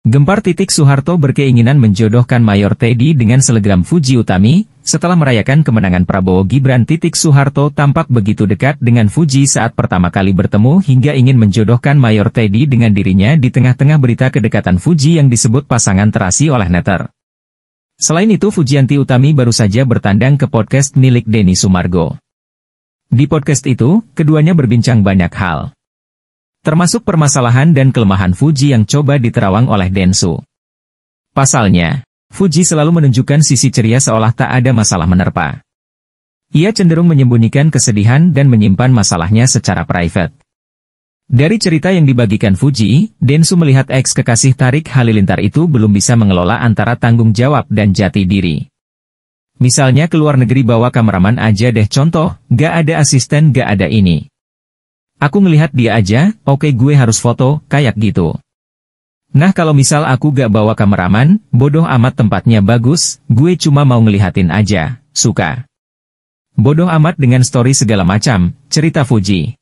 Gempar titik Soeharto berkeinginan menjodohkan Mayor Teddy dengan selegram Fuji Utami, setelah merayakan kemenangan Prabowo Gibran titik Soeharto tampak begitu dekat dengan Fuji saat pertama kali bertemu hingga ingin menjodohkan Mayor Teddy dengan dirinya di tengah-tengah berita kedekatan Fuji yang disebut pasangan terasi oleh netter. Selain itu Fujianti Utami baru saja bertandang ke podcast milik Denny Sumargo. Di podcast itu, keduanya berbincang banyak hal termasuk permasalahan dan kelemahan Fuji yang coba diterawang oleh Densu. Pasalnya, Fuji selalu menunjukkan sisi ceria seolah tak ada masalah menerpa. Ia cenderung menyembunyikan kesedihan dan menyimpan masalahnya secara private. Dari cerita yang dibagikan Fuji, Densu melihat eks kekasih Tarik Halilintar itu belum bisa mengelola antara tanggung jawab dan jati diri. Misalnya keluar negeri bawa kameraman aja deh contoh, gak ada asisten gak ada ini. Aku ngelihat dia aja, oke okay gue harus foto, kayak gitu. Nah kalau misal aku gak bawa kameraman, bodoh amat tempatnya bagus, gue cuma mau ngelihatin aja, suka. Bodoh amat dengan story segala macam, cerita Fuji.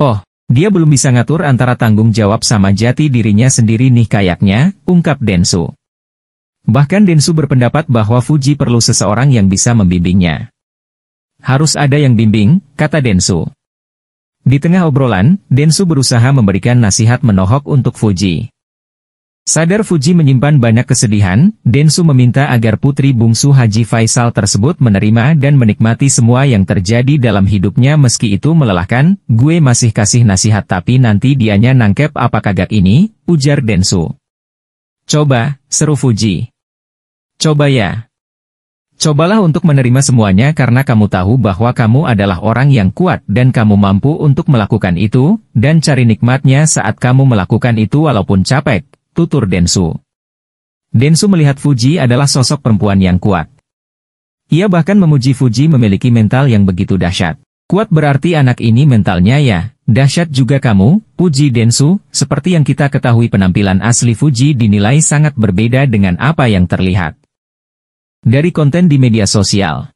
Oh, dia belum bisa ngatur antara tanggung jawab sama jati dirinya sendiri nih kayaknya, ungkap Densu. Bahkan Densu berpendapat bahwa Fuji perlu seseorang yang bisa membimbingnya. Harus ada yang bimbing, kata Densu. Di tengah obrolan, Densu berusaha memberikan nasihat menohok untuk Fuji. Sadar Fuji menyimpan banyak kesedihan, Densu meminta agar putri bungsu Haji Faisal tersebut menerima dan menikmati semua yang terjadi dalam hidupnya meski itu melelahkan, gue masih kasih nasihat tapi nanti dianya nangkep apa kagak ini, ujar Densu. Coba, seru Fuji. Coba ya. Cobalah untuk menerima semuanya karena kamu tahu bahwa kamu adalah orang yang kuat dan kamu mampu untuk melakukan itu, dan cari nikmatnya saat kamu melakukan itu walaupun capek, tutur Densu. Densu melihat Fuji adalah sosok perempuan yang kuat. Ia bahkan memuji Fuji memiliki mental yang begitu dahsyat. Kuat berarti anak ini mentalnya ya, dahsyat juga kamu, puji Densu, seperti yang kita ketahui penampilan asli Fuji dinilai sangat berbeda dengan apa yang terlihat dari konten di media sosial.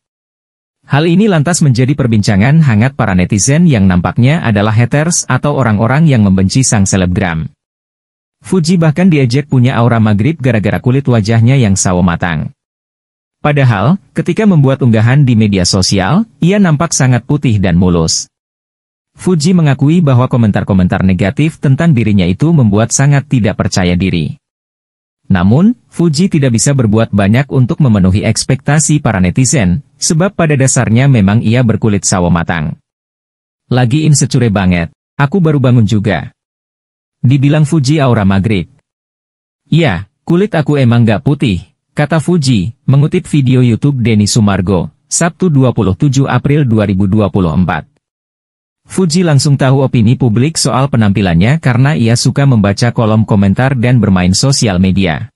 Hal ini lantas menjadi perbincangan hangat para netizen yang nampaknya adalah haters atau orang-orang yang membenci sang selebgram. Fuji bahkan diajak punya aura maghrib gara-gara kulit wajahnya yang sawo matang. Padahal, ketika membuat unggahan di media sosial, ia nampak sangat putih dan mulus. Fuji mengakui bahwa komentar-komentar negatif tentang dirinya itu membuat sangat tidak percaya diri. Namun, Fuji tidak bisa berbuat banyak untuk memenuhi ekspektasi para netizen, sebab pada dasarnya memang ia berkulit sawo matang. Lagi insecure banget, aku baru bangun juga. Dibilang Fuji aura maghrib. Ya, kulit aku emang gak putih, kata Fuji, mengutip video YouTube Denny Sumargo, Sabtu 27 April 2024. Fuji langsung tahu opini publik soal penampilannya karena ia suka membaca kolom komentar dan bermain sosial media.